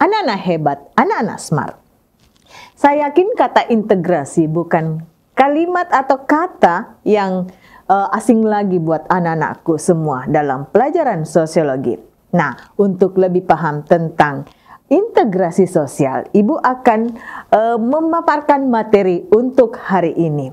anak-anak hebat, anak-anak smart. Saya yakin kata integrasi bukan kalimat atau kata yang uh, asing lagi buat anak-anakku semua dalam pelajaran sosiologi. Nah, untuk lebih paham tentang integrasi sosial, Ibu akan uh, memaparkan materi untuk hari ini.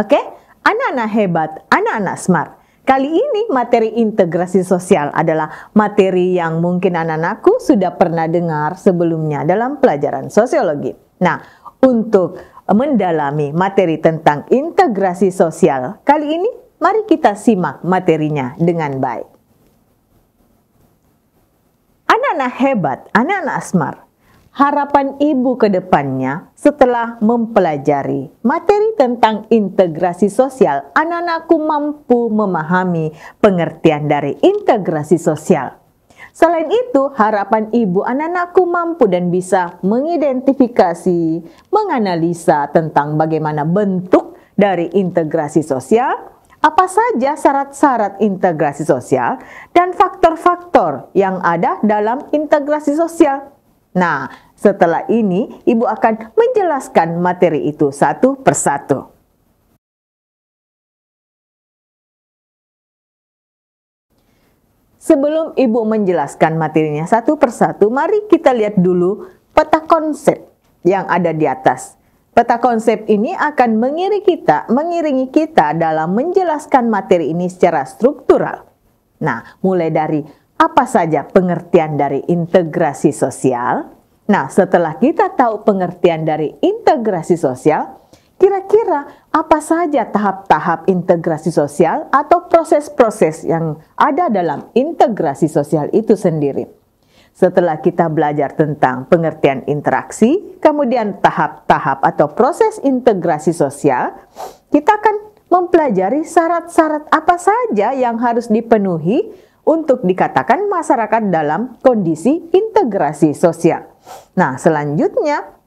Oke, okay? anak-anak hebat, anak-anak smart. Kali ini materi integrasi sosial adalah materi yang mungkin anak-anakku sudah pernah dengar sebelumnya dalam pelajaran sosiologi. Nah, untuk mendalami materi tentang integrasi sosial kali ini, mari kita simak materinya dengan baik. Anak-anak hebat, anak-anak smart, harapan ibu ke depannya setelah mempelajari materi tentang integrasi sosial, anak-anakku mampu memahami pengertian dari integrasi sosial. Selain itu, harapan ibu anak-anakku mampu dan bisa mengidentifikasi, menganalisa tentang bagaimana bentuk dari integrasi sosial, apa saja syarat-syarat integrasi sosial, dan faktor-faktor yang ada dalam integrasi sosial Nah, setelah ini Ibu akan menjelaskan materi itu satu persatu. Sebelum Ibu menjelaskan materinya satu persatu, mari kita lihat dulu peta konsep yang ada di atas. Peta konsep ini akan mengiringi kita, mengiringi kita dalam menjelaskan materi ini secara struktural. Nah, mulai dari apa saja pengertian dari integrasi sosial? Nah, setelah kita tahu pengertian dari integrasi sosial, kira-kira apa saja tahap-tahap integrasi sosial atau proses-proses yang ada dalam integrasi sosial itu sendiri? Setelah kita belajar tentang pengertian interaksi, kemudian tahap-tahap atau proses integrasi sosial, kita akan mempelajari syarat-syarat apa saja yang harus dipenuhi untuk dikatakan masyarakat dalam kondisi integrasi sosial. Nah, selanjutnya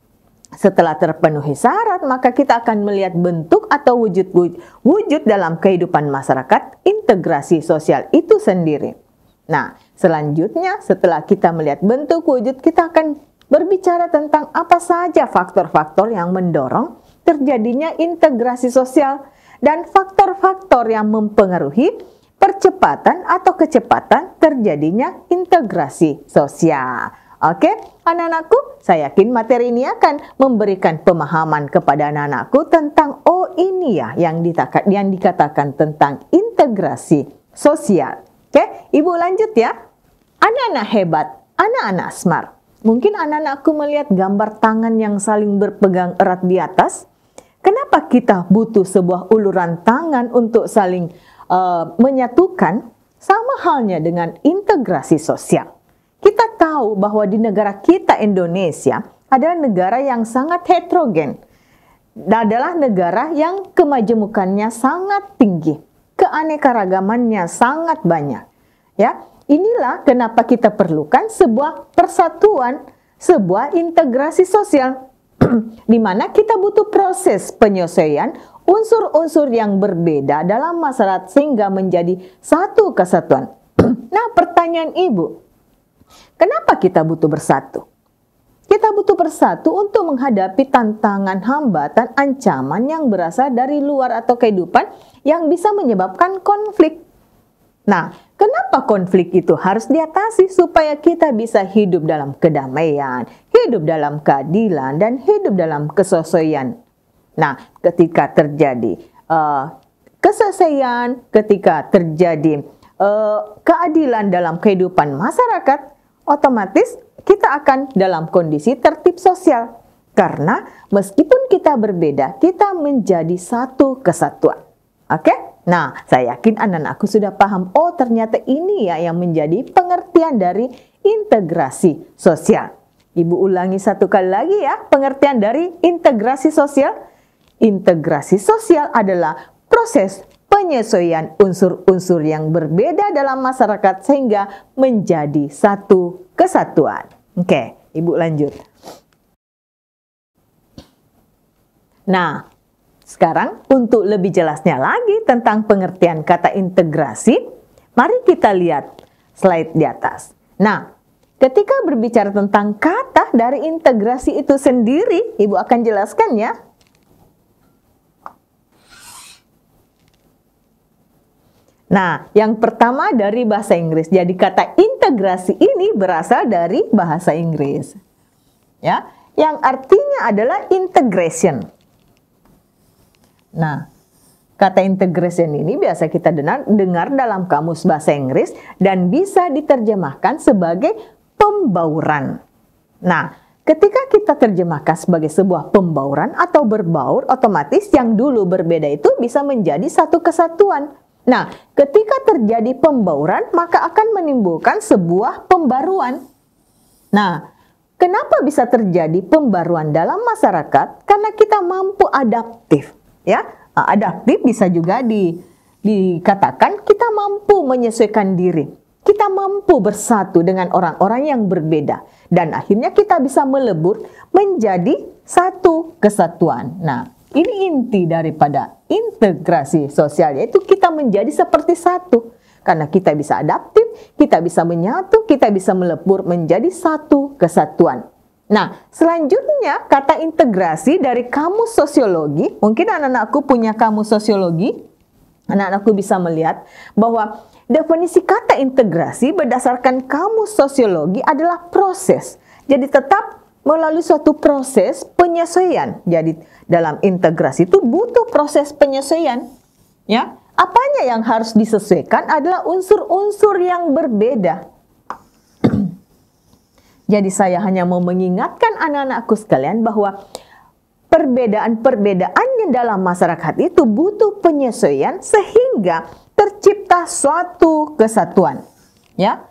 setelah terpenuhi syarat, maka kita akan melihat bentuk atau wujud wujud dalam kehidupan masyarakat integrasi sosial itu sendiri. Nah, selanjutnya setelah kita melihat bentuk wujud, kita akan berbicara tentang apa saja faktor-faktor yang mendorong terjadinya integrasi sosial dan faktor-faktor yang mempengaruhi percepatan atau kecepatan terjadinya integrasi sosial. Oke, anak-anakku, saya yakin materi ini akan memberikan pemahaman kepada anak-anakku tentang oh ini ya yang, ditaka, yang dikatakan tentang integrasi sosial. Oke, Ibu lanjut ya. Anak-anak hebat, anak-anak smart. Mungkin anak-anakku melihat gambar tangan yang saling berpegang erat di atas. Kenapa kita butuh sebuah uluran tangan untuk saling uh, menyatukan sama halnya dengan integrasi sosial. Kita tahu bahwa di negara kita Indonesia adalah negara yang sangat heterogen. Adalah negara yang kemajemukannya sangat tinggi, keanekaragamannya sangat banyak. Ya, inilah kenapa kita perlukan sebuah persatuan, sebuah integrasi sosial di mana kita butuh proses penyesuaian unsur-unsur yang berbeda dalam masyarakat sehingga menjadi satu kesatuan. nah, pertanyaan Ibu, kenapa kita butuh bersatu? Kita butuh bersatu untuk menghadapi tantangan, hambatan, ancaman yang berasal dari luar atau kehidupan yang bisa menyebabkan konflik. Nah, kenapa konflik itu harus diatasi supaya kita bisa hidup dalam kedamaian, hidup dalam keadilan, dan hidup dalam kesesuaian Nah, ketika terjadi uh, keselesaian, ketika terjadi uh, keadilan dalam kehidupan masyarakat, otomatis kita akan dalam kondisi tertib sosial. Karena meskipun kita berbeda, kita menjadi satu kesatuan. Oke? Okay? Nah, saya yakin anak aku sudah paham, oh ternyata ini ya yang menjadi pengertian dari integrasi sosial. Ibu ulangi satu kali lagi ya, pengertian dari integrasi sosial Integrasi sosial adalah proses penyesuaian unsur-unsur yang berbeda dalam masyarakat sehingga menjadi satu kesatuan. Oke, Ibu lanjut. Nah, sekarang untuk lebih jelasnya lagi tentang pengertian kata integrasi, mari kita lihat slide di atas. Nah, ketika berbicara tentang kata dari integrasi itu sendiri, Ibu akan jelaskan ya Nah, yang pertama dari bahasa Inggris. Jadi kata integrasi ini berasal dari bahasa Inggris. Ya, yang artinya adalah integration. Nah, kata integration ini biasa kita dengar, dengar dalam kamus bahasa Inggris dan bisa diterjemahkan sebagai pembauran. Nah, ketika kita terjemahkan sebagai sebuah pembauran atau berbaur, otomatis yang dulu berbeda itu bisa menjadi satu kesatuan Nah, ketika terjadi pembauran, maka akan menimbulkan sebuah pembaruan. Nah, kenapa bisa terjadi pembaruan dalam masyarakat? Karena kita mampu adaptif, ya. Nah, adaptif bisa juga di, dikatakan kita mampu menyesuaikan diri. Kita mampu bersatu dengan orang-orang yang berbeda dan akhirnya kita bisa melebur menjadi satu kesatuan. Nah, ini inti daripada integrasi sosial, yaitu kita menjadi seperti satu. Karena kita bisa adaptif, kita bisa menyatu, kita bisa melebur menjadi satu kesatuan. Nah, selanjutnya kata integrasi dari kamus sosiologi, mungkin anak-anakku punya kamus sosiologi, anak-anakku bisa melihat bahwa definisi kata integrasi berdasarkan kamus sosiologi adalah proses. Jadi tetap melalui suatu proses penyesuaian. Jadi dalam integrasi itu butuh proses penyesuaian. Ya, apanya yang harus disesuaikan adalah unsur-unsur yang berbeda. Jadi saya hanya mau mengingatkan anak-anakku sekalian bahwa perbedaan-perbedaan yang dalam masyarakat itu butuh penyesuaian sehingga tercipta suatu kesatuan. Ya.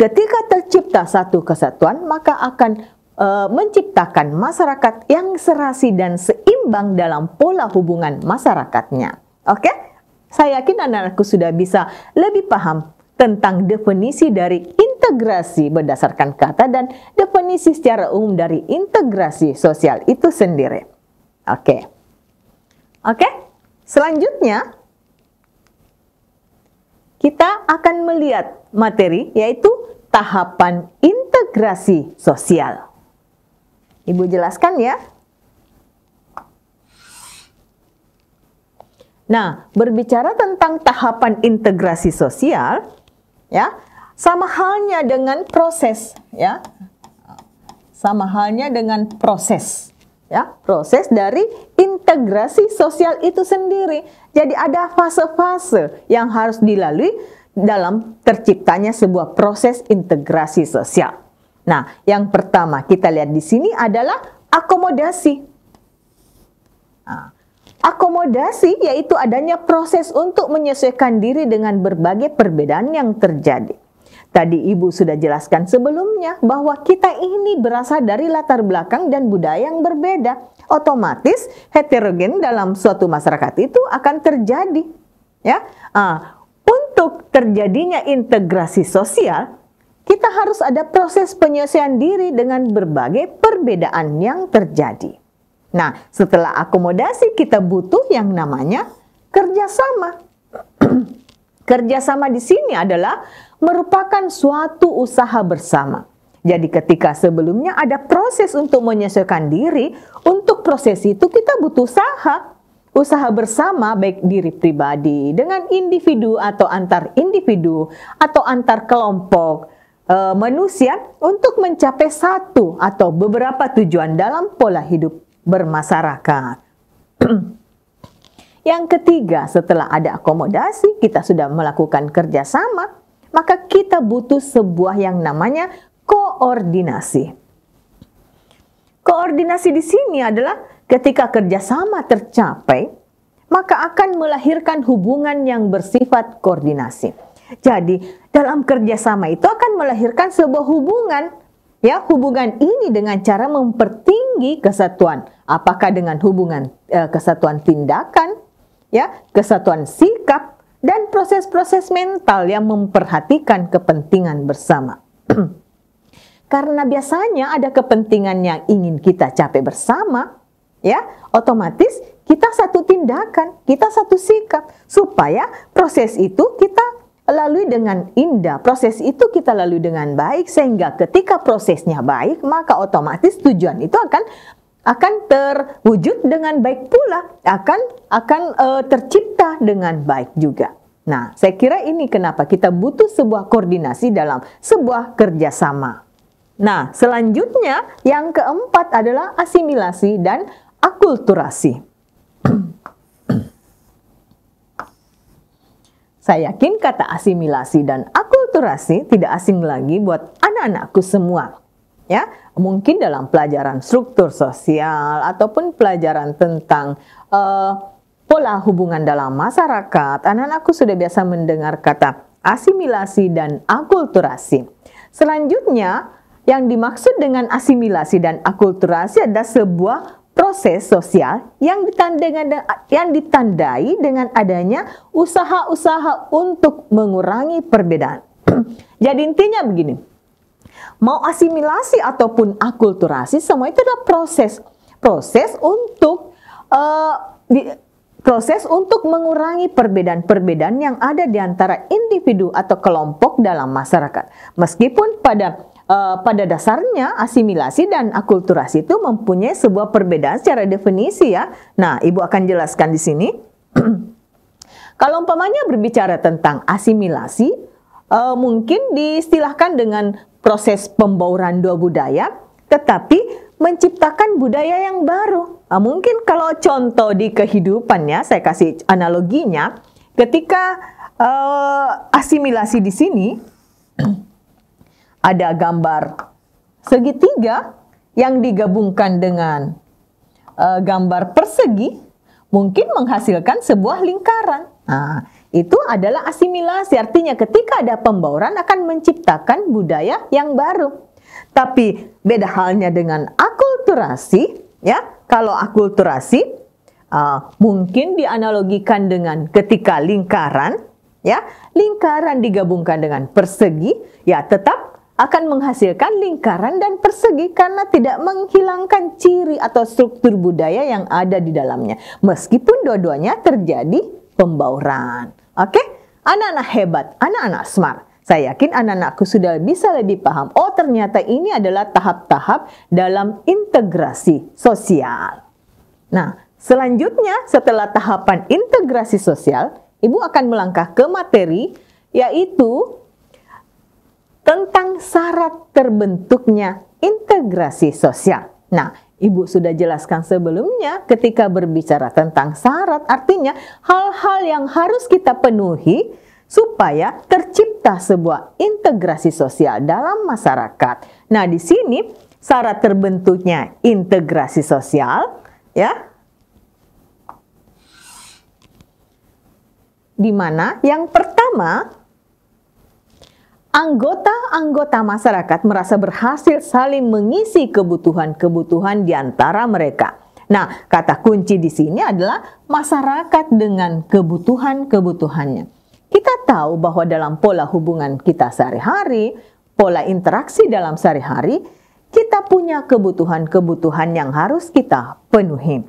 Ketika tercipta satu kesatuan, maka akan uh, menciptakan masyarakat yang serasi dan seimbang dalam pola hubungan masyarakatnya. Oke? Okay? Saya yakin anak-anakku sudah bisa lebih paham tentang definisi dari integrasi berdasarkan kata dan definisi secara umum dari integrasi sosial itu sendiri. Oke. Okay. Oke. Okay? Selanjutnya kita akan melihat materi yaitu tahapan integrasi sosial. Ibu jelaskan ya. Nah, berbicara tentang tahapan integrasi sosial, ya, sama halnya dengan proses, ya. Sama halnya dengan proses, ya, proses dari integrasi sosial itu sendiri. Jadi ada fase-fase yang harus dilalui dalam terciptanya sebuah proses integrasi sosial. Nah, yang pertama kita lihat di sini adalah akomodasi. Nah, akomodasi yaitu adanya proses untuk menyesuaikan diri dengan berbagai perbedaan yang terjadi. Tadi Ibu sudah jelaskan sebelumnya bahwa kita ini berasal dari latar belakang dan budaya yang berbeda. Otomatis heterogen dalam suatu masyarakat itu akan terjadi. Ya, uh, untuk terjadinya integrasi sosial kita harus ada proses penyelesaian diri dengan berbagai perbedaan yang terjadi. Nah, setelah akomodasi kita butuh yang namanya kerjasama. kerjasama di sini adalah merupakan suatu usaha bersama. Jadi ketika sebelumnya ada proses untuk menyesuaikan diri, untuk proses itu kita butuh usaha. Usaha bersama baik diri pribadi dengan individu atau antar individu atau antar kelompok uh, manusia untuk mencapai satu atau beberapa tujuan dalam pola hidup bermasyarakat. Yang ketiga, setelah ada akomodasi, kita sudah melakukan kerjasama, maka kita butuh sebuah yang namanya koordinasi. Koordinasi di sini adalah ketika kerjasama tercapai, maka akan melahirkan hubungan yang bersifat koordinasi. Jadi, dalam kerjasama itu akan melahirkan sebuah hubungan. Ya, hubungan ini dengan cara mempertinggi kesatuan. Apakah dengan hubungan eh, kesatuan tindakan, ya, kesatuan sikap, dan proses-proses mental yang memperhatikan kepentingan bersama. Karena biasanya ada kepentingan yang ingin kita capai bersama, ya, otomatis kita satu tindakan, kita satu sikap supaya proses itu kita lalui dengan indah. Proses itu kita lalui dengan baik sehingga ketika prosesnya baik, maka otomatis tujuan itu akan akan terwujud dengan baik pula, akan akan e, tercipta dengan baik juga. Nah, saya kira ini kenapa kita butuh sebuah koordinasi dalam sebuah kerjasama. Nah, selanjutnya yang keempat adalah asimilasi dan akulturasi. Saya yakin kata asimilasi dan akulturasi tidak asing lagi buat anak-anakku semua. Ya, mungkin dalam pelajaran struktur sosial ataupun pelajaran tentang uh, pola hubungan dalam masyarakat, anak-anakku sudah biasa mendengar kata asimilasi dan akulturasi. Selanjutnya, yang dimaksud dengan asimilasi dan akulturasi adalah sebuah proses sosial yang ditandai dengan, yang ditandai dengan adanya usaha-usaha untuk mengurangi perbedaan. Jadi intinya begini, mau asimilasi ataupun akulturasi semua itu adalah proses proses untuk uh, di, proses untuk mengurangi perbedaan-perbedaan yang ada di antara individu atau kelompok dalam masyarakat. Meskipun pada uh, pada dasarnya asimilasi dan akulturasi itu mempunyai sebuah perbedaan secara definisi ya. Nah, Ibu akan jelaskan di sini. Kalau umpamanya berbicara tentang asimilasi, uh, mungkin diistilahkan dengan proses pembauran dua budaya, tetapi menciptakan budaya yang baru. Nah, mungkin kalau contoh di kehidupannya, saya kasih analoginya, ketika uh, asimilasi di sini ada gambar segitiga yang digabungkan dengan uh, gambar persegi mungkin menghasilkan sebuah lingkaran. Nah, itu adalah asimilasi, artinya ketika ada pembauran akan menciptakan budaya yang baru. Tapi beda halnya dengan akulturasi, ya. Kalau akulturasi uh, mungkin dianalogikan dengan ketika lingkaran, ya, lingkaran digabungkan dengan persegi, ya tetap akan menghasilkan lingkaran dan persegi karena tidak menghilangkan ciri atau struktur budaya yang ada di dalamnya. Meskipun dua-duanya terjadi pembauran. Oke? Anak-anak hebat, anak-anak smart. Saya yakin anak-anakku sudah bisa lebih paham. Oh, ternyata ini adalah tahap-tahap dalam integrasi sosial. Nah, selanjutnya setelah tahapan integrasi sosial, Ibu akan melangkah ke materi yaitu tentang syarat terbentuknya integrasi sosial. Nah, Ibu sudah jelaskan sebelumnya ketika berbicara tentang syarat artinya hal-hal yang harus kita penuhi supaya tercipta sebuah integrasi sosial dalam masyarakat. Nah, di sini syarat terbentuknya integrasi sosial ya di mana yang pertama Anggota-anggota masyarakat merasa berhasil saling mengisi kebutuhan-kebutuhan di antara mereka. Nah, kata kunci di sini adalah masyarakat dengan kebutuhan-kebutuhannya. Kita tahu bahwa dalam pola hubungan kita sehari-hari, pola interaksi dalam sehari-hari, kita punya kebutuhan-kebutuhan yang harus kita penuhi.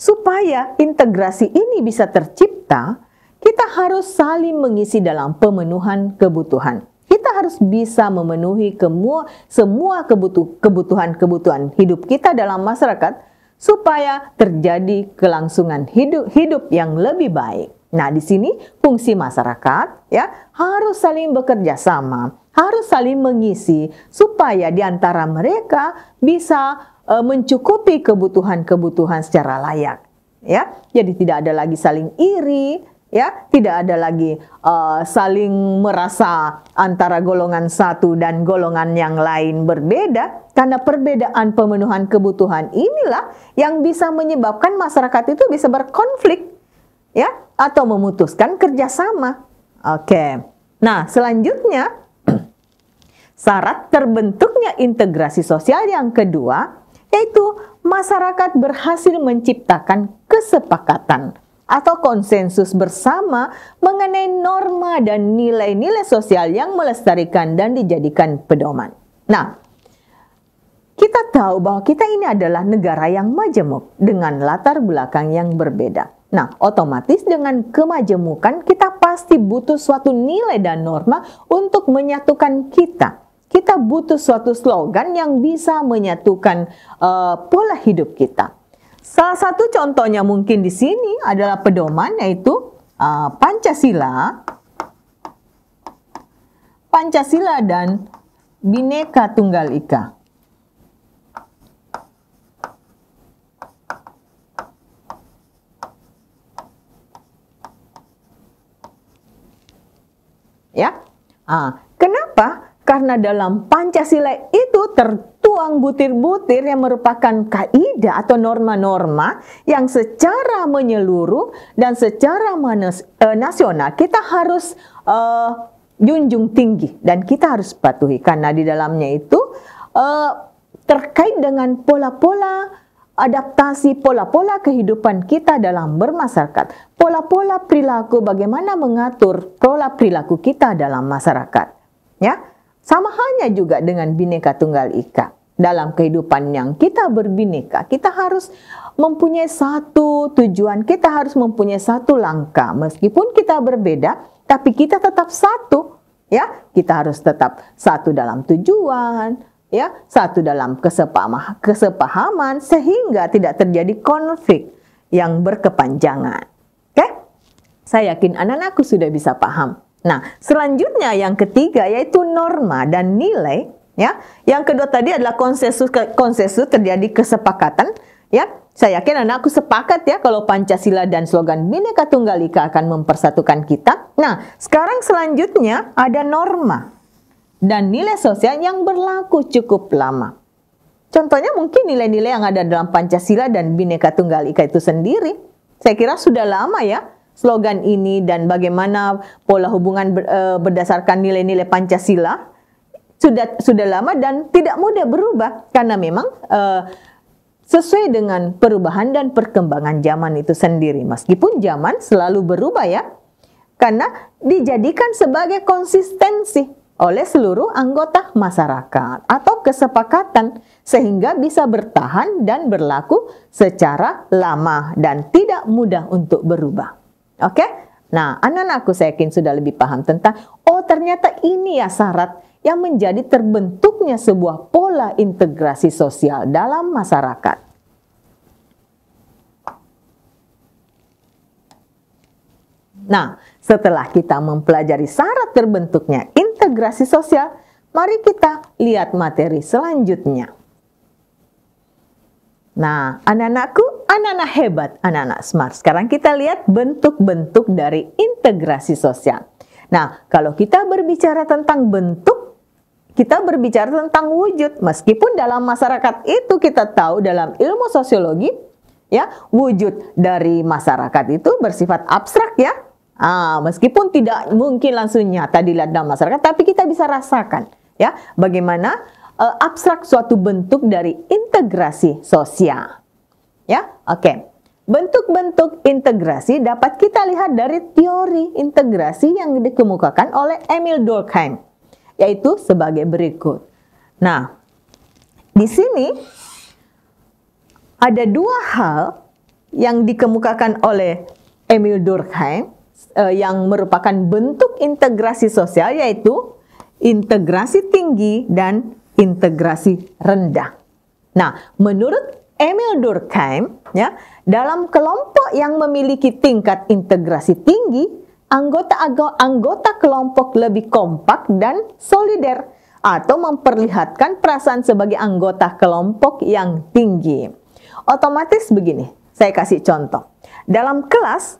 Supaya integrasi ini bisa tercipta, kita harus saling mengisi dalam pemenuhan kebutuhan kita harus bisa memenuhi semua semua kebutuhan-kebutuhan hidup kita dalam masyarakat supaya terjadi kelangsungan hidup hidup yang lebih baik. Nah, di sini fungsi masyarakat ya harus saling bekerja sama, harus saling mengisi supaya di antara mereka bisa e, mencukupi kebutuhan-kebutuhan secara layak ya. Jadi tidak ada lagi saling iri, ya tidak ada lagi uh, saling merasa antara golongan satu dan golongan yang lain berbeda karena perbedaan pemenuhan kebutuhan inilah yang bisa menyebabkan masyarakat itu bisa berkonflik ya atau memutuskan kerjasama oke nah selanjutnya syarat terbentuknya integrasi sosial yang kedua yaitu masyarakat berhasil menciptakan kesepakatan atau konsensus bersama mengenai norma dan nilai-nilai sosial yang melestarikan dan dijadikan pedoman. Nah, kita tahu bahwa kita ini adalah negara yang majemuk dengan latar belakang yang berbeda. Nah, otomatis dengan kemajemukan kita pasti butuh suatu nilai dan norma untuk menyatukan kita. Kita butuh suatu slogan yang bisa menyatukan uh, pola hidup kita. Salah satu contohnya mungkin di sini adalah pedoman yaitu uh, Pancasila, Pancasila dan Bineka Tunggal Ika. Ya, ah, kenapa? Karena dalam Pancasila itu ter uang butir-butir yang merupakan kaidah atau norma-norma yang secara menyeluruh dan secara manas, e, eh, nasional kita harus e, junjung tinggi dan kita harus patuhi karena di dalamnya itu e, terkait dengan pola-pola adaptasi pola-pola kehidupan kita dalam bermasyarakat, pola-pola perilaku bagaimana mengatur pola perilaku kita dalam masyarakat. Ya, sama halnya juga dengan bineka tunggal ika dalam kehidupan yang kita berbineka, kita harus mempunyai satu tujuan, kita harus mempunyai satu langkah. Meskipun kita berbeda, tapi kita tetap satu, ya. Kita harus tetap satu dalam tujuan, ya, satu dalam kesepahaman sehingga tidak terjadi konflik yang berkepanjangan. Oke? Saya yakin anak-anakku sudah bisa paham. Nah, selanjutnya yang ketiga yaitu norma dan nilai ya. Yang kedua tadi adalah konsensus konsensus terjadi kesepakatan, ya. Saya yakin anakku sepakat ya kalau Pancasila dan slogan Bhinneka Tunggal Ika akan mempersatukan kita. Nah, sekarang selanjutnya ada norma dan nilai sosial yang berlaku cukup lama. Contohnya mungkin nilai-nilai yang ada dalam Pancasila dan Bhinneka Tunggal Ika itu sendiri. Saya kira sudah lama ya slogan ini dan bagaimana pola hubungan eh, berdasarkan nilai-nilai Pancasila sudah sudah lama dan tidak mudah berubah karena memang uh, sesuai dengan perubahan dan perkembangan zaman itu sendiri. Meskipun zaman selalu berubah ya, karena dijadikan sebagai konsistensi oleh seluruh anggota masyarakat atau kesepakatan sehingga bisa bertahan dan berlaku secara lama dan tidak mudah untuk berubah. Oke? Nah, anak-anakku saya yakin sudah lebih paham tentang oh ternyata ini ya syarat yang menjadi terbentuknya sebuah pola integrasi sosial dalam masyarakat. Nah, setelah kita mempelajari syarat terbentuknya integrasi sosial, mari kita lihat materi selanjutnya. Nah, anak-anakku, anak-anak hebat, anak-anak smart. Sekarang kita lihat bentuk-bentuk dari integrasi sosial. Nah, kalau kita berbicara tentang bentuk kita berbicara tentang wujud. Meskipun dalam masyarakat itu kita tahu dalam ilmu sosiologi, ya wujud dari masyarakat itu bersifat abstrak ya. Ah, meskipun tidak mungkin langsung nyata dilihat dalam masyarakat, tapi kita bisa rasakan ya bagaimana uh, abstrak suatu bentuk dari integrasi sosial. Ya, oke. Okay. Bentuk-bentuk integrasi dapat kita lihat dari teori integrasi yang dikemukakan oleh Emil Durkheim yaitu sebagai berikut. Nah, di sini ada dua hal yang dikemukakan oleh Emil Durkheim eh, yang merupakan bentuk integrasi sosial yaitu integrasi tinggi dan integrasi rendah. Nah, menurut Emil Durkheim, ya, dalam kelompok yang memiliki tingkat integrasi tinggi, anggota anggota kelompok lebih kompak dan solider atau memperlihatkan perasaan sebagai anggota kelompok yang tinggi. Otomatis begini, saya kasih contoh. Dalam kelas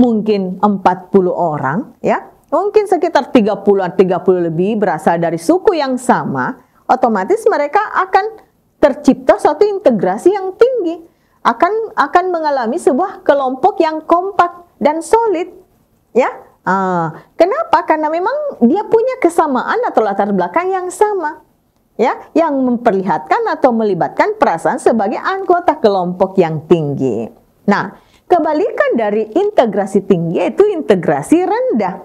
mungkin 40 orang ya, mungkin sekitar 30-an 30 lebih berasal dari suku yang sama, otomatis mereka akan tercipta suatu integrasi yang tinggi, akan akan mengalami sebuah kelompok yang kompak dan solid ya. Uh, kenapa? Karena memang dia punya kesamaan atau latar belakang yang sama, ya, yang memperlihatkan atau melibatkan perasaan sebagai anggota kelompok yang tinggi. Nah, kebalikan dari integrasi tinggi yaitu integrasi rendah.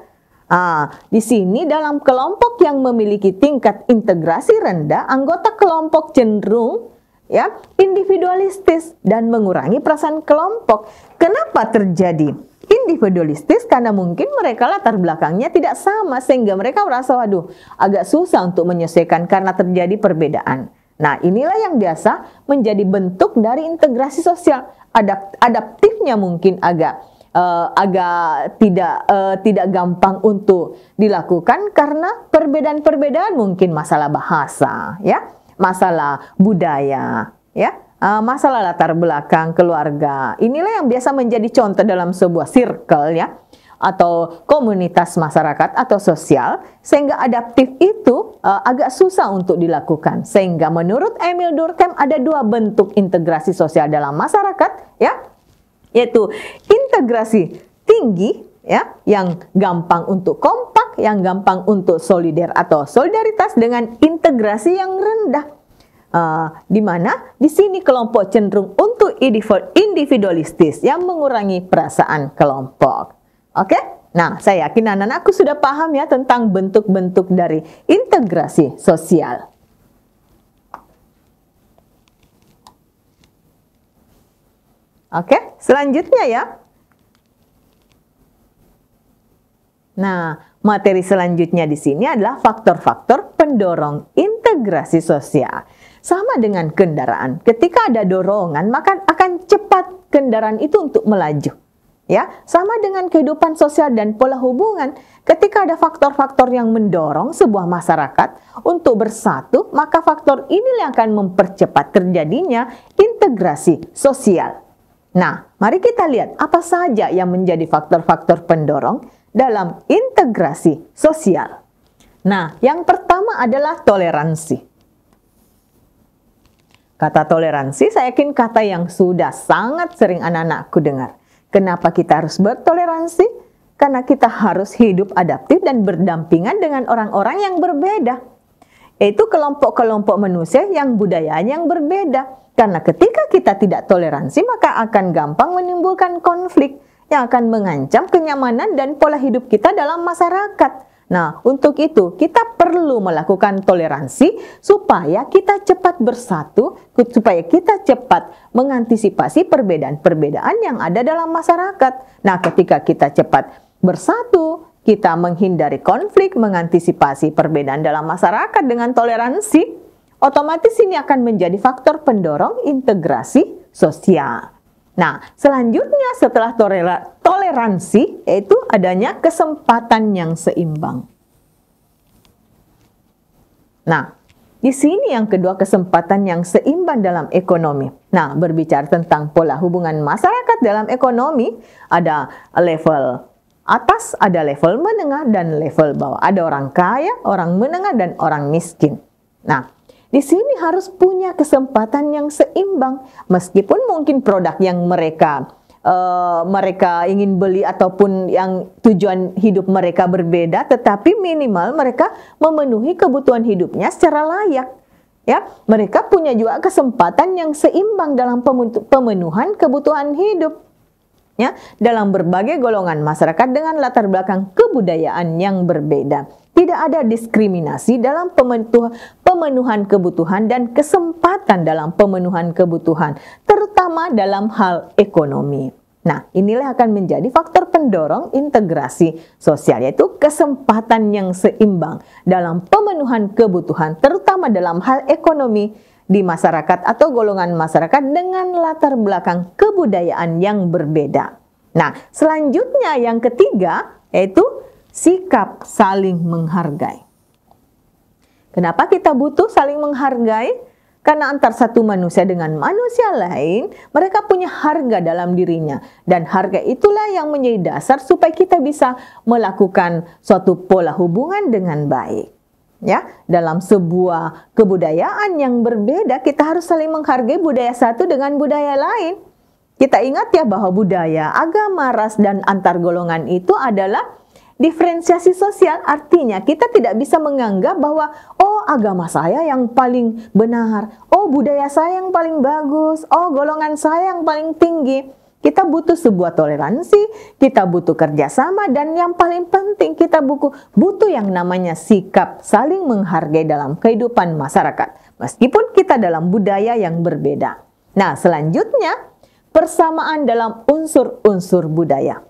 Ah, di sini dalam kelompok yang memiliki tingkat integrasi rendah, anggota kelompok cenderung ya individualistis dan mengurangi perasaan kelompok. Kenapa terjadi? individualistis karena mungkin mereka latar belakangnya tidak sama sehingga mereka merasa waduh agak susah untuk menyesuaikan karena terjadi perbedaan. Nah, inilah yang biasa menjadi bentuk dari integrasi sosial. Adap adaptifnya mungkin agak uh, agak tidak uh, tidak gampang untuk dilakukan karena perbedaan-perbedaan mungkin masalah bahasa, ya, masalah budaya, ya uh, masalah latar belakang keluarga. Inilah yang biasa menjadi contoh dalam sebuah circle ya atau komunitas masyarakat atau sosial sehingga adaptif itu uh, agak susah untuk dilakukan sehingga menurut Emil Durkheim ada dua bentuk integrasi sosial dalam masyarakat ya yaitu integrasi tinggi ya yang gampang untuk kompak yang gampang untuk solider atau solidaritas dengan integrasi yang rendah Uh, di mana di sini kelompok cenderung untuk individualistis yang mengurangi perasaan kelompok. Oke? Okay? Nah, saya yakin anak-anakku sudah paham ya tentang bentuk-bentuk dari integrasi sosial. Oke, okay? selanjutnya ya. Nah, materi selanjutnya di sini adalah faktor-faktor pendorong integrasi sosial. Sama dengan kendaraan. Ketika ada dorongan, maka akan cepat kendaraan itu untuk melaju. Ya, sama dengan kehidupan sosial dan pola hubungan. Ketika ada faktor-faktor yang mendorong sebuah masyarakat untuk bersatu, maka faktor inilah yang akan mempercepat terjadinya integrasi sosial. Nah, mari kita lihat apa saja yang menjadi faktor-faktor pendorong dalam integrasi sosial. Nah, yang pertama adalah toleransi. Kata toleransi saya yakin kata yang sudah sangat sering anak-anakku dengar. Kenapa kita harus bertoleransi? Karena kita harus hidup adaptif dan berdampingan dengan orang-orang yang berbeda. Yaitu kelompok-kelompok manusia yang budayanya yang berbeda. Karena ketika kita tidak toleransi maka akan gampang menimbulkan konflik yang akan mengancam kenyamanan dan pola hidup kita dalam masyarakat. Nah, untuk itu kita perlu melakukan toleransi supaya kita cepat bersatu, supaya kita cepat mengantisipasi perbedaan-perbedaan yang ada dalam masyarakat. Nah, ketika kita cepat bersatu, kita menghindari konflik, mengantisipasi perbedaan dalam masyarakat dengan toleransi, otomatis ini akan menjadi faktor pendorong integrasi sosial. Nah, selanjutnya setelah toleransi yaitu adanya kesempatan yang seimbang. Nah, di sini yang kedua kesempatan yang seimbang dalam ekonomi. Nah, berbicara tentang pola hubungan masyarakat dalam ekonomi, ada level atas, ada level menengah dan level bawah. Ada orang kaya, orang menengah dan orang miskin. Nah, di sini harus punya kesempatan yang seimbang meskipun mungkin produk yang mereka uh, mereka ingin beli ataupun yang tujuan hidup mereka berbeda, tetapi minimal mereka memenuhi kebutuhan hidupnya secara layak. Ya, mereka punya juga kesempatan yang seimbang dalam pemenuhan kebutuhan hidup. Ya, dalam berbagai golongan masyarakat dengan latar belakang kebudayaan yang berbeda. Tidak ada diskriminasi dalam pemenuhan kebutuhan dan kesempatan dalam pemenuhan kebutuhan, terutama dalam hal ekonomi. Nah, inilah akan menjadi faktor pendorong integrasi sosial, yaitu kesempatan yang seimbang dalam pemenuhan kebutuhan, terutama dalam hal ekonomi di masyarakat atau golongan masyarakat dengan latar belakang kebudayaan yang berbeda. Nah, selanjutnya yang ketiga yaitu sikap saling menghargai. Kenapa kita butuh saling menghargai? Karena antar satu manusia dengan manusia lain, mereka punya harga dalam dirinya. Dan harga itulah yang menjadi dasar supaya kita bisa melakukan suatu pola hubungan dengan baik. Ya, dalam sebuah kebudayaan yang berbeda, kita harus saling menghargai budaya satu dengan budaya lain. Kita ingat ya bahwa budaya, agama, ras, dan antar golongan itu adalah Diferensiasi sosial artinya kita tidak bisa menganggap bahwa oh agama saya yang paling benar, oh budaya saya yang paling bagus, oh golongan saya yang paling tinggi. Kita butuh sebuah toleransi, kita butuh kerjasama, dan yang paling penting kita buku, butuh yang namanya sikap saling menghargai dalam kehidupan masyarakat. Meskipun kita dalam budaya yang berbeda. Nah selanjutnya, persamaan dalam unsur-unsur budaya.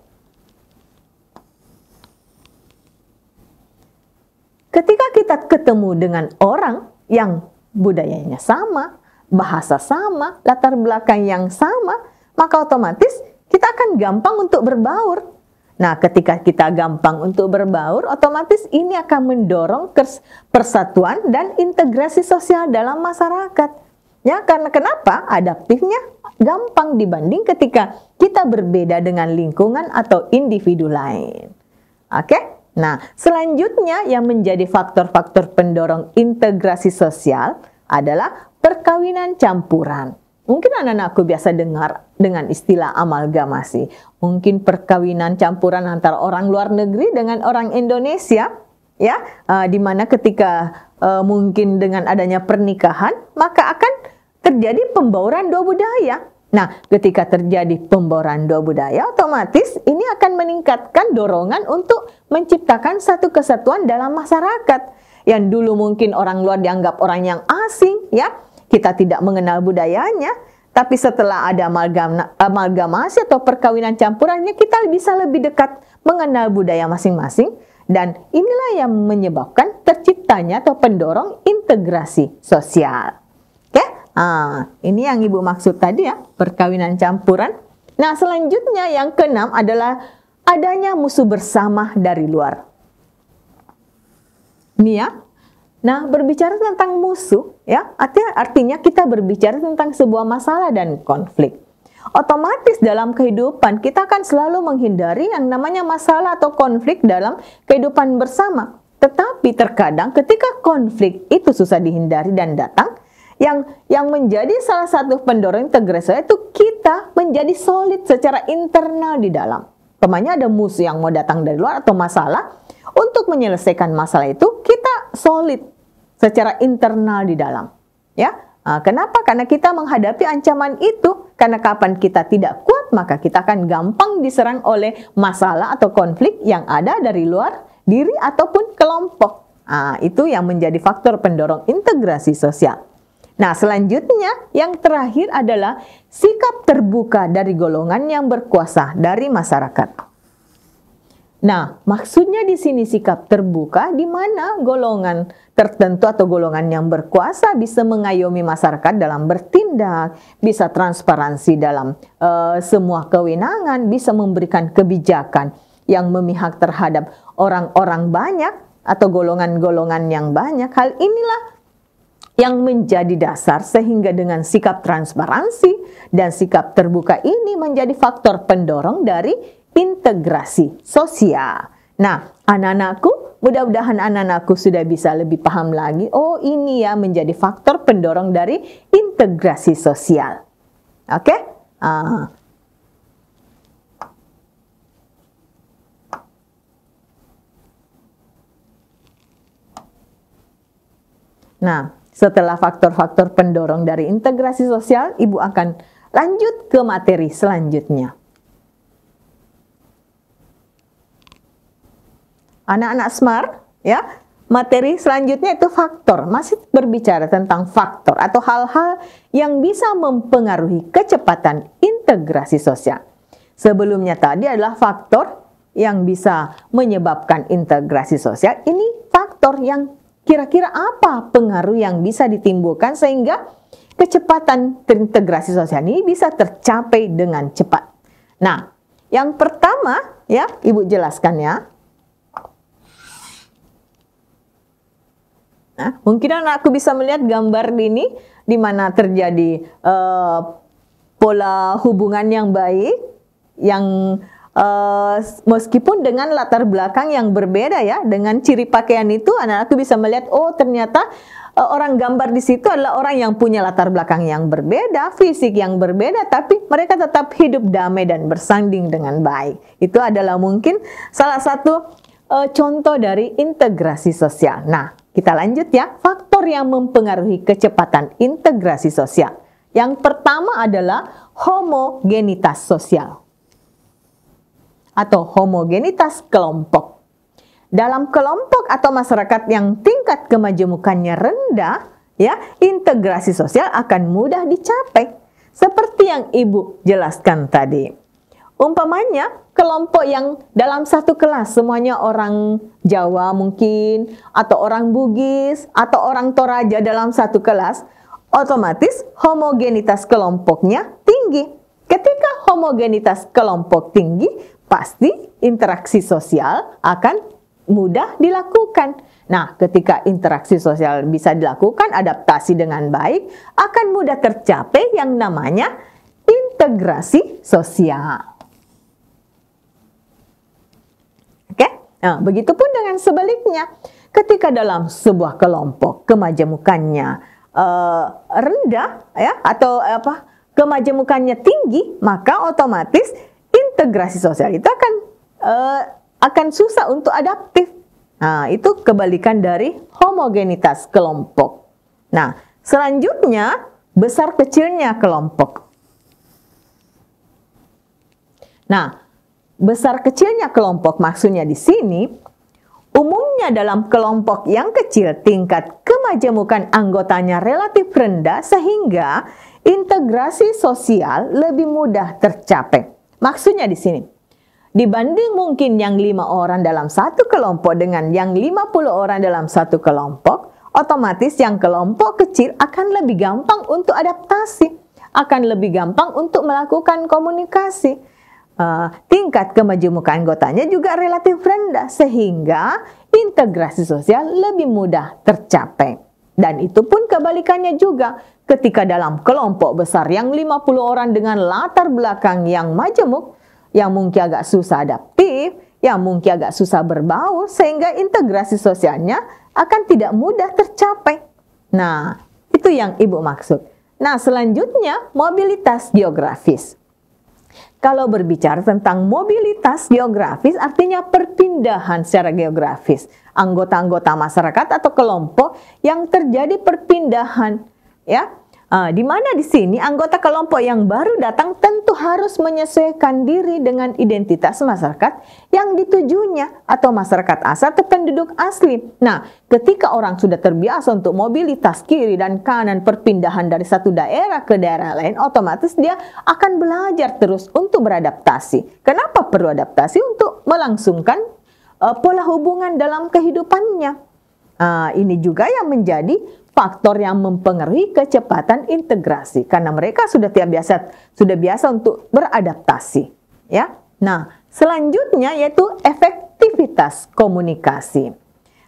Ketika kita ketemu dengan orang yang budayanya sama, bahasa sama, latar belakang yang sama, maka otomatis kita akan gampang untuk berbaur. Nah, ketika kita gampang untuk berbaur, otomatis ini akan mendorong persatuan dan integrasi sosial dalam masyarakat. Ya, karena kenapa? Adaptifnya gampang dibanding ketika kita berbeda dengan lingkungan atau individu lain. Oke? Okay? Nah, selanjutnya yang menjadi faktor-faktor pendorong integrasi sosial adalah perkawinan campuran. Mungkin anak-anakku biasa dengar dengan istilah amalgamasi. Mungkin perkawinan campuran antara orang luar negeri dengan orang Indonesia, ya, uh, mana ketika uh, mungkin dengan adanya pernikahan, maka akan terjadi pembauran dua budaya. Nah, ketika terjadi pemboran dua budaya, otomatis ini akan meningkatkan dorongan untuk menciptakan satu kesatuan dalam masyarakat. Yang dulu mungkin orang luar dianggap orang yang asing, ya, kita tidak mengenal budayanya. Tapi setelah ada amalgamasi atau perkawinan campurannya, kita bisa lebih dekat mengenal budaya masing-masing. Dan inilah yang menyebabkan terciptanya atau pendorong integrasi sosial. Ah, ini yang Ibu maksud tadi ya, perkawinan campuran. Nah, selanjutnya yang keenam adalah adanya musuh bersama dari luar. Nih ya. Nah, berbicara tentang musuh ya, artinya artinya kita berbicara tentang sebuah masalah dan konflik. Otomatis dalam kehidupan kita akan selalu menghindari yang namanya masalah atau konflik dalam kehidupan bersama. Tetapi terkadang ketika konflik itu susah dihindari dan datang, yang yang menjadi salah satu pendorong integrasi itu kita menjadi solid secara internal di dalam. Pemainnya ada musuh yang mau datang dari luar atau masalah, untuk menyelesaikan masalah itu kita solid secara internal di dalam. Ya, nah, kenapa? Karena kita menghadapi ancaman itu. Karena kapan kita tidak kuat, maka kita akan gampang diserang oleh masalah atau konflik yang ada dari luar diri ataupun kelompok. Nah, itu yang menjadi faktor pendorong integrasi sosial. Nah, selanjutnya yang terakhir adalah sikap terbuka dari golongan yang berkuasa dari masyarakat. Nah, maksudnya di sini sikap terbuka di mana golongan tertentu atau golongan yang berkuasa bisa mengayomi masyarakat dalam bertindak, bisa transparansi dalam uh, semua kewenangan, bisa memberikan kebijakan yang memihak terhadap orang-orang banyak atau golongan-golongan yang banyak. Hal inilah yang menjadi dasar sehingga dengan sikap transparansi dan sikap terbuka ini menjadi faktor pendorong dari integrasi sosial. Nah, anak-anakku, mudah-mudahan anak-anakku sudah bisa lebih paham lagi. Oh, ini ya menjadi faktor pendorong dari integrasi sosial. Oke? Okay? Uh. Nah, setelah faktor-faktor pendorong dari integrasi sosial, Ibu akan lanjut ke materi selanjutnya. Anak-anak smart, ya. Materi selanjutnya itu faktor, masih berbicara tentang faktor atau hal-hal yang bisa mempengaruhi kecepatan integrasi sosial. Sebelumnya tadi adalah faktor yang bisa menyebabkan integrasi sosial, ini faktor yang Kira-kira apa pengaruh yang bisa ditimbulkan sehingga kecepatan terintegrasi sosial ini bisa tercapai dengan cepat? Nah, yang pertama ya, Ibu jelaskan ya. Nah, mungkin anakku bisa melihat gambar ini di mana terjadi uh, pola hubungan yang baik yang Eh, meskipun dengan latar belakang yang berbeda ya, dengan ciri pakaian itu anak-anakku bisa melihat oh ternyata uh, orang gambar di situ adalah orang yang punya latar belakang yang berbeda, fisik yang berbeda, tapi mereka tetap hidup damai dan bersanding dengan baik. Itu adalah mungkin salah satu uh, contoh dari integrasi sosial. Nah, kita lanjut ya, faktor yang mempengaruhi kecepatan integrasi sosial. Yang pertama adalah homogenitas sosial atau homogenitas kelompok. Dalam kelompok atau masyarakat yang tingkat kemajemukannya rendah, ya, integrasi sosial akan mudah dicapai seperti yang Ibu jelaskan tadi. Umpamanya kelompok yang dalam satu kelas semuanya orang Jawa mungkin atau orang Bugis atau orang Toraja dalam satu kelas, otomatis homogenitas kelompoknya tinggi. Ketika homogenitas kelompok tinggi, pasti interaksi sosial akan mudah dilakukan. Nah, ketika interaksi sosial bisa dilakukan, adaptasi dengan baik akan mudah tercapai yang namanya integrasi sosial. Oke, nah, begitupun dengan sebaliknya, ketika dalam sebuah kelompok kemajemukannya uh, rendah, ya, atau eh, apa kemajemukannya tinggi, maka otomatis integrasi sosial itu akan uh, akan susah untuk adaptif. Nah, itu kebalikan dari homogenitas kelompok. Nah, selanjutnya besar kecilnya kelompok. Nah, besar kecilnya kelompok maksudnya di sini umumnya dalam kelompok yang kecil tingkat kemajemukan anggotanya relatif rendah sehingga integrasi sosial lebih mudah tercapai. Maksudnya di sini, dibanding mungkin yang lima orang dalam satu kelompok dengan yang lima puluh orang dalam satu kelompok, otomatis yang kelompok kecil akan lebih gampang untuk adaptasi, akan lebih gampang untuk melakukan komunikasi. Uh, tingkat kemajemukan anggotanya juga relatif rendah sehingga integrasi sosial lebih mudah tercapai. Dan itu pun kebalikannya juga, ketika dalam kelompok besar yang 50 orang dengan latar belakang yang majemuk, yang mungkin agak susah adaptif, yang mungkin agak susah berbaur, sehingga integrasi sosialnya akan tidak mudah tercapai. Nah, itu yang Ibu maksud. Nah, selanjutnya mobilitas geografis. Kalau berbicara tentang mobilitas geografis, artinya perpindahan secara geografis. Anggota-anggota masyarakat atau kelompok yang terjadi perpindahan ya Uh, di mana di sini anggota kelompok yang baru datang tentu harus menyesuaikan diri dengan identitas masyarakat yang ditujunya atau masyarakat asal atau penduduk asli. Nah, ketika orang sudah terbiasa untuk mobilitas kiri dan kanan perpindahan dari satu daerah ke daerah lain, otomatis dia akan belajar terus untuk beradaptasi. Kenapa perlu adaptasi? Untuk melangsungkan uh, pola hubungan dalam kehidupannya. Uh, ini juga yang menjadi faktor yang mempengaruhi kecepatan integrasi karena mereka sudah tiap biasa sudah biasa untuk beradaptasi ya. Nah, selanjutnya yaitu efektivitas komunikasi.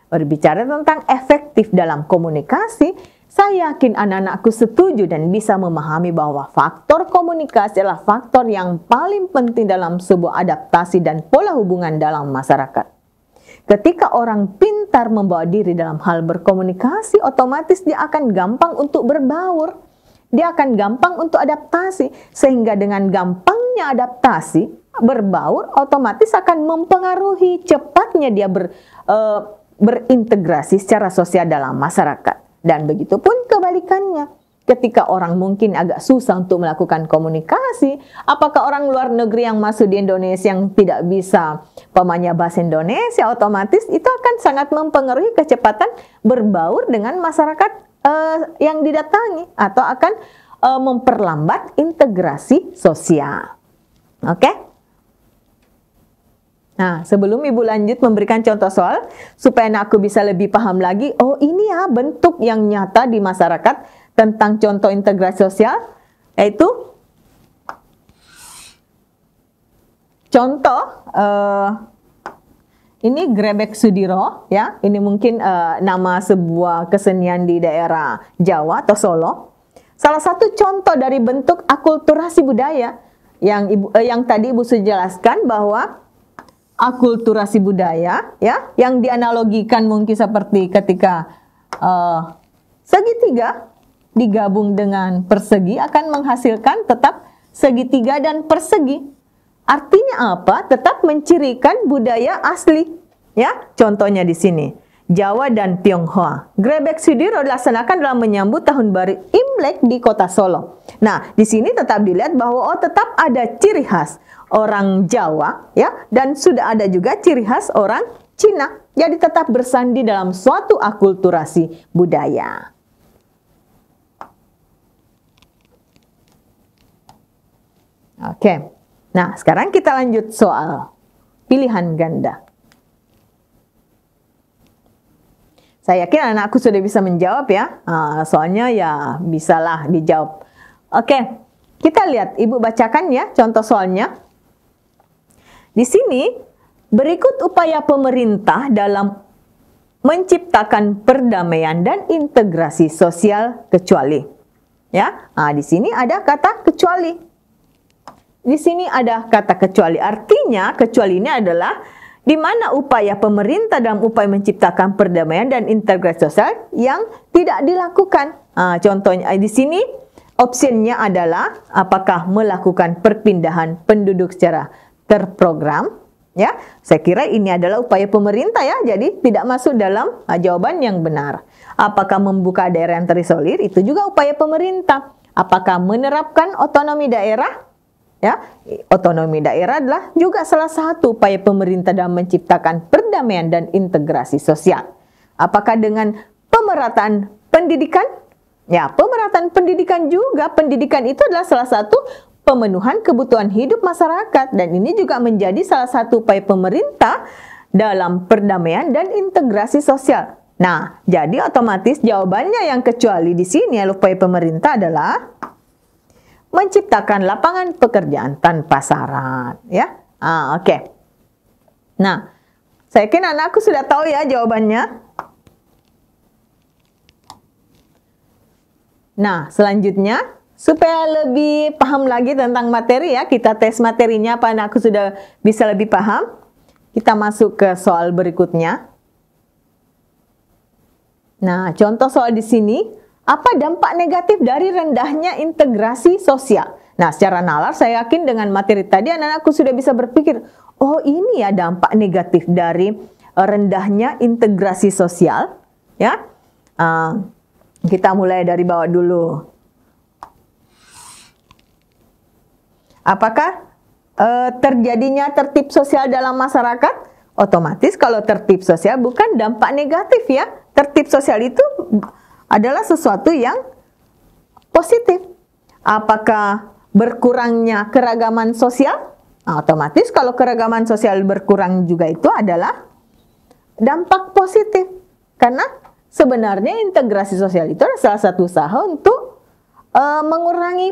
Berbicara tentang efektif dalam komunikasi, saya yakin anak-anakku setuju dan bisa memahami bahwa faktor komunikasi adalah faktor yang paling penting dalam sebuah adaptasi dan pola hubungan dalam masyarakat. Ketika orang pintar membawa diri dalam hal berkomunikasi, otomatis dia akan gampang untuk berbaur. Dia akan gampang untuk adaptasi, sehingga dengan gampangnya adaptasi, berbaur otomatis akan mempengaruhi cepatnya dia ber, e, berintegrasi secara sosial dalam masyarakat. Dan begitu pun kebalikannya ketika orang mungkin agak susah untuk melakukan komunikasi, apakah orang luar negeri yang masuk di Indonesia yang tidak bisa pemanya bahasa Indonesia otomatis itu akan sangat mempengaruhi kecepatan berbaur dengan masyarakat uh, yang didatangi atau akan uh, memperlambat integrasi sosial. Oke? Okay? Nah, sebelum Ibu lanjut memberikan contoh soal supaya aku bisa lebih paham lagi, oh ini ya bentuk yang nyata di masyarakat tentang contoh integrasi sosial yaitu contoh uh, ini Grebek Sudiro ya ini mungkin uh, nama sebuah kesenian di daerah Jawa atau Solo salah satu contoh dari bentuk akulturasi budaya yang ibu uh, yang tadi ibu sudah jelaskan bahwa akulturasi budaya ya yang dianalogikan mungkin seperti ketika uh, segitiga digabung dengan persegi akan menghasilkan tetap segitiga dan persegi. Artinya apa? Tetap mencirikan budaya asli. Ya, contohnya di sini. Jawa dan Tionghoa. Grebek Sudiro dilaksanakan dalam menyambut tahun baru Imlek di kota Solo. Nah, di sini tetap dilihat bahwa oh tetap ada ciri khas orang Jawa ya dan sudah ada juga ciri khas orang Cina. Jadi tetap bersandi dalam suatu akulturasi budaya. Oke. Nah, sekarang kita lanjut soal pilihan ganda. Saya yakin anakku sudah bisa menjawab ya. Ah, soalnya ya bisalah dijawab. Oke, kita lihat Ibu bacakan ya contoh soalnya. Di sini, berikut upaya pemerintah dalam menciptakan perdamaian dan integrasi sosial kecuali. Ya, nah, di sini ada kata kecuali di sini ada kata kecuali. Artinya kecuali ini adalah di mana upaya pemerintah dalam upaya menciptakan perdamaian dan integrasi sosial yang tidak dilakukan. Nah, contohnya di sini opsinya adalah apakah melakukan perpindahan penduduk secara terprogram ya. Saya kira ini adalah upaya pemerintah ya, jadi tidak masuk dalam ah, jawaban yang benar. Apakah membuka daerah yang terisolir itu juga upaya pemerintah. Apakah menerapkan otonomi daerah ya otonomi daerah adalah juga salah satu upaya pemerintah dalam menciptakan perdamaian dan integrasi sosial. Apakah dengan pemerataan pendidikan? Ya, pemerataan pendidikan juga pendidikan itu adalah salah satu pemenuhan kebutuhan hidup masyarakat dan ini juga menjadi salah satu upaya pemerintah dalam perdamaian dan integrasi sosial. Nah, jadi otomatis jawabannya yang kecuali di sini upaya pemerintah adalah menciptakan lapangan pekerjaan tanpa syarat ya ah, oke okay. nah saya yakin anakku sudah tahu ya jawabannya nah selanjutnya supaya lebih paham lagi tentang materi ya kita tes materinya apa anakku sudah bisa lebih paham kita masuk ke soal berikutnya nah contoh soal di sini apa dampak negatif dari rendahnya integrasi sosial? Nah, secara nalar saya yakin dengan materi tadi anak-anakku sudah bisa berpikir, oh ini ya dampak negatif dari eh, rendahnya integrasi sosial, ya. Uh, kita mulai dari bawah dulu. Apakah uh, terjadinya tertib sosial dalam masyarakat? Otomatis kalau tertib sosial bukan dampak negatif ya. Tertib sosial itu adalah sesuatu yang positif. Apakah berkurangnya keragaman sosial? Nah, otomatis kalau keragaman sosial berkurang juga itu adalah dampak positif. Karena sebenarnya integrasi sosial itu adalah salah satu usaha untuk e, mengurangi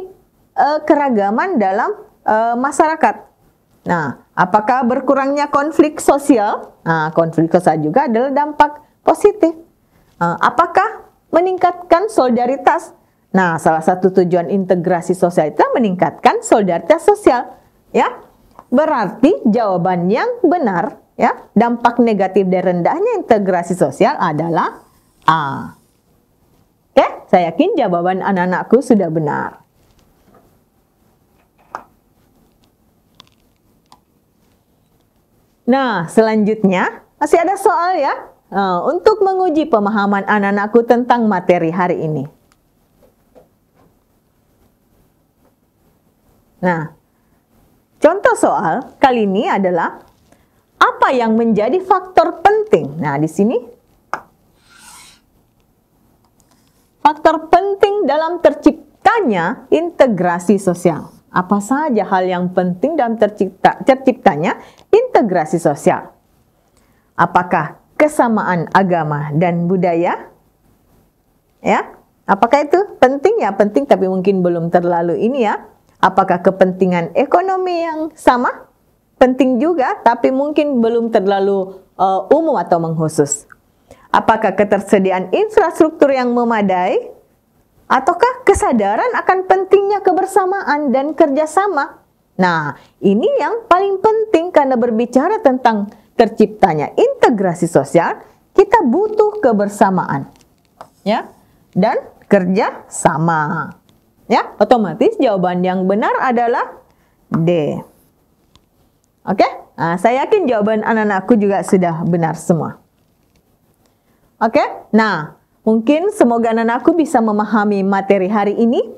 e, keragaman dalam e, masyarakat. Nah, apakah berkurangnya konflik sosial? Nah, konflik sosial juga adalah dampak positif. Nah, apakah meningkatkan solidaritas. Nah, salah satu tujuan integrasi sosial itu meningkatkan solidaritas sosial, ya. Berarti jawaban yang benar, ya, dampak negatif dari rendahnya integrasi sosial adalah A. Oke, saya yakin jawaban anak-anakku sudah benar. Nah, selanjutnya masih ada soal ya. Eh, untuk menguji pemahaman anak-anakku tentang materi hari ini. Nah, contoh soal kali ini adalah apa yang menjadi faktor penting. Nah, di sini faktor penting dalam terciptanya integrasi sosial. Apa saja hal yang penting dalam tercipta, terciptanya integrasi sosial? Apakah kesamaan agama dan budaya. Ya, apakah itu penting ya? Penting tapi mungkin belum terlalu ini ya. Apakah kepentingan ekonomi yang sama? Penting juga tapi mungkin belum terlalu uh, umum atau mengkhusus. Apakah ketersediaan infrastruktur yang memadai? Ataukah kesadaran akan pentingnya kebersamaan dan kerjasama? Nah, ini yang paling penting karena berbicara tentang terciptanya integrasi sosial, kita butuh kebersamaan. Ya. Dan kerja sama. Ya, otomatis jawaban yang benar adalah D. Oke? Okay? Nah, saya yakin jawaban anak-anakku juga sudah benar semua. Oke? Okay? Nah, mungkin semoga anak-anakku bisa memahami materi hari ini.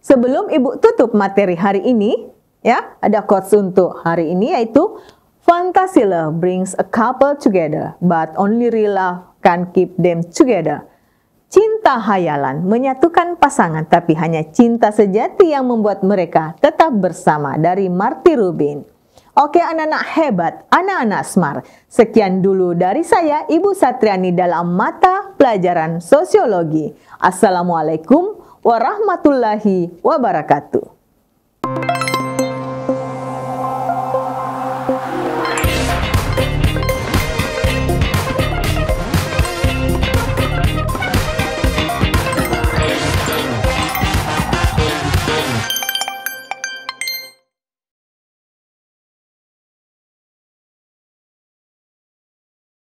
Sebelum Ibu tutup materi hari ini, ya, ada quotes untuk hari ini yaitu Fantasy love brings a couple together, but only real love can keep them together. Cinta hayalan menyatukan pasangan, tapi hanya cinta sejati yang membuat mereka tetap bersama. Dari Marty Rubin. Oke anak-anak hebat, anak-anak smart. Sekian dulu dari saya Ibu Satriani dalam mata pelajaran sosiologi. Assalamualaikum warahmatullahi wabarakatuh.